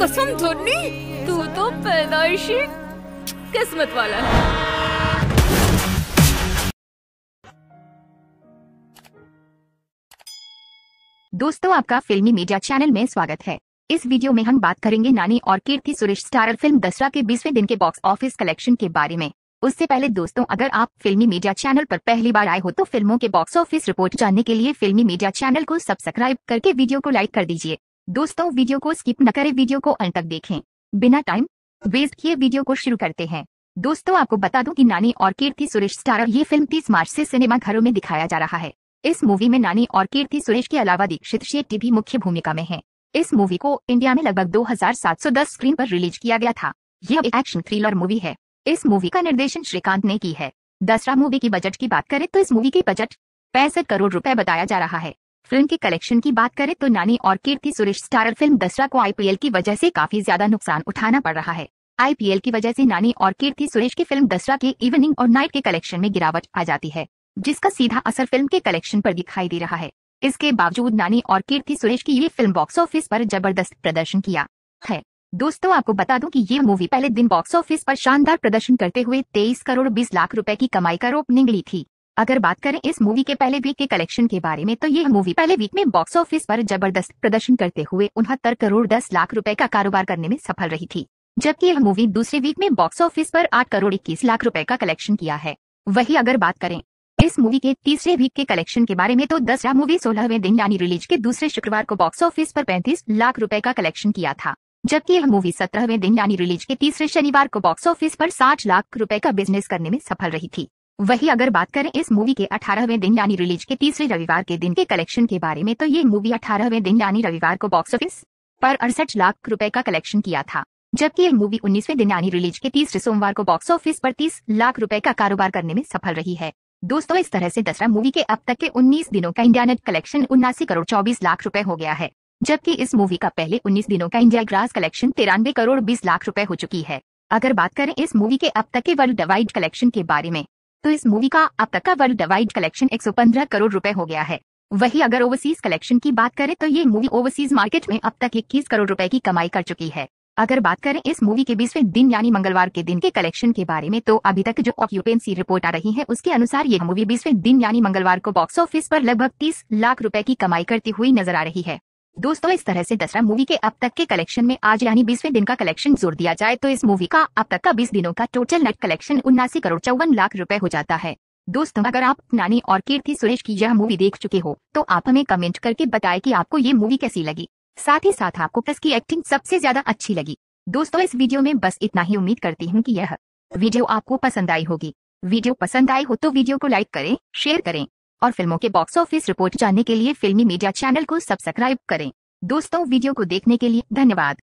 कसम धोनी तू तो पैदाइशी किस्मत वाला है दोस्तों आपका फिल्मी मीडिया चैनल में स्वागत है इस वीडियो में हम बात करेंगे नानी और कीर्ति सुरेश स्टारर फिल्म दसरा के बीसवें दिन के बॉक्स ऑफिस कलेक्शन के बारे में उससे पहले दोस्तों अगर आप फिल्मी मीडिया चैनल पर पहली बार आए हो तो फिल्मों के बॉक्स ऑफिस रिपोर्ट जानने के लिए फिल्मी मीडिया चैनल को सब्सक्राइब करके वीडियो को लाइक कर दीजिए दोस्तों वीडियो को स्किप न करें वीडियो को अंत तक देखें बिना टाइम वेस्ट किए वीडियो को शुरू करते हैं दोस्तों आपको बता दूं कि नानी और कीर्ति सुरेश स्टारर ये फिल्म 30 मार्च से सिनेमा घरों में दिखाया जा रहा है इस मूवी में नानी और कीर्ति सुरेश के अलावा दीक्षित शेट्टी भी मुख्य भूमिका में है इस मूवी को इंडिया में लगभग दो स्क्रीन आरोप रिलीज किया गया था यह एक एक्शन थ्रिलर मूवी है इस मूवी का निर्देशन श्रीकांत ने की है दसरा मूवी की बजट की बात करें तो इस मूवी के बजट पैंसठ करोड़ रुपए बताया जा रहा है फिल्म के कलेक्शन की बात करें तो नानी और कीर्ति सुरेश स्टारर फिल्म दसरा को आईपीएल की वजह से काफी ज्यादा नुकसान उठाना पड़ रहा है आईपीएल की वजह से नानी और कीर्ति सुरेश की फिल्म दसरा के इवनिंग और नाइट के कलेक्शन में गिरावट आ जाती है जिसका सीधा असर फिल्म के कलेक्शन पर दिखाई दे रहा है इसके बावजूद नानी और कीर्ति सुरेश की ये फिल्म बॉक्स ऑफिस पर जबरदस्त प्रदर्शन किया है दोस्तों आपको बता दूं कि ये मूवी पहले दिन बॉक्स ऑफिस पर शानदार प्रदर्शन करते हुए 23 करोड़ 20 लाख रुपए की कमाई का रूप निगली थी अगर बात करें इस मूवी के पहले वीक के कलेक्शन के बारे में तो यह मूवी पहले वीक में बॉक्स ऑफिस पर जबरदस्त प्रदर्शन करते हुए उनहत्तर करोड़ दस लाख रुपए का कारोबार करने में सफल रही थी जबकि यह मूवी दूसरे वीक में बॉक्स ऑफिस पर आठ करोड़ इक्कीस लाख रुपए का कलेक्शन किया है वही अगर बात करें इस मूवी के तीसरे वीक के कलेक्शन के बारे में तो दसरा मूवी सोलहवें दिन यानी रिलीज के दूसरे शुक्रवार को बॉक्स ऑफिस पर पैंतीस लाख रुपए का कलेक्शन किया था जबकि यह मूवी सत्रहवें दिन यानी रिलीज के तीसरे शनिवार को बॉक्स ऑफिस पर साठ लाख रुपए का बिजनेस करने में सफल रही थी वही अगर बात करें इस मूवी के 18वें दिन यानी रिलीज के तीसरे रविवार के दिन के कलेक्शन के बारे में तो ये मूवी 18वें दिन यानी रविवार को बॉक्स ऑफिस पर अड़सठ लाख रुपए का कलेक्शन किया था जबकि ये मूवी 19वें दिन यानी रिलीज के तीसरे सोमवार को बॉक्स ऑफिस पर 30 लाख रुपए का कारोबार करने में सफल रही है दोस्तों इस तरह से दसरा मूवी के अब तक के 19 दिनों का इंडिया नेट कलेक्शन उन्नासी करोड़ 24 लाख रुपए हो गया है जबकि इस मूवी का पहले 19 दिनों का इंडिया ग्रास कलेक्शन तिरानवे करोड़ 20 लाख रुपए हो चुकी है अगर बात करें इस मूवी के अब तक के वर्ल्ड वाइड कलेक्शन के बारे में तो इस मूवी का अब तक का वर्ल्ड वाइड कलेक्शन 115 करोड़ रुपए हो गया है वही अगर ओवरसीज कलेक्शन की बात करें तो ये मूवी ओवरसीज मार्केट में अब तक इक्कीस करोड़ रुपए की कमाई कर चुकी है अगर बात करें इस मूवी के बीसवें दिन यानी मंगलवार के दिन के कलेक्शन के बारे में तो अभी तक जो ऑक्यूपेंसी रिपोर्ट आ रही है उसके अनुसार ये मूवी बीसवें दिन यानी मंगलवार को बॉक्स ऑफिस पर लगभग 30 लाख रुपए की कमाई करती हुई नजर आ रही है दोस्तों इस तरह से दसरा मूवी के अब तक के कलेक्शन में आज यानी बीसवें दिन का कलेक्शन जोड़ दिया जाए तो इस मूवी का अब तक का बीस दिनों का टोटल नेट कलेक्शन उन्नासी करोड़ चौवन लाख रुपए हो जाता है दोस्तों अगर आप नानी और कीर्ति सुरेश की यह मूवी देख चुके हो तो आप हमें कमेंट करके बताए की आपको ये मूवी कैसी लगी साथ ही साथ आपको कस की एक्टिंग सबसे ज्यादा अच्छी लगी दोस्तों इस वीडियो में बस इतना ही उम्मीद करती हूँ की यह वीडियो आपको पसंद आई होगी वीडियो पसंद आई हो तो वीडियो को लाइक करें शेयर करें और फिल्मों के बॉक्स ऑफिस रिपोर्ट जानने के लिए फिल्मी मीडिया चैनल को सब्सक्राइब करें दोस्तों वीडियो को देखने के लिए धन्यवाद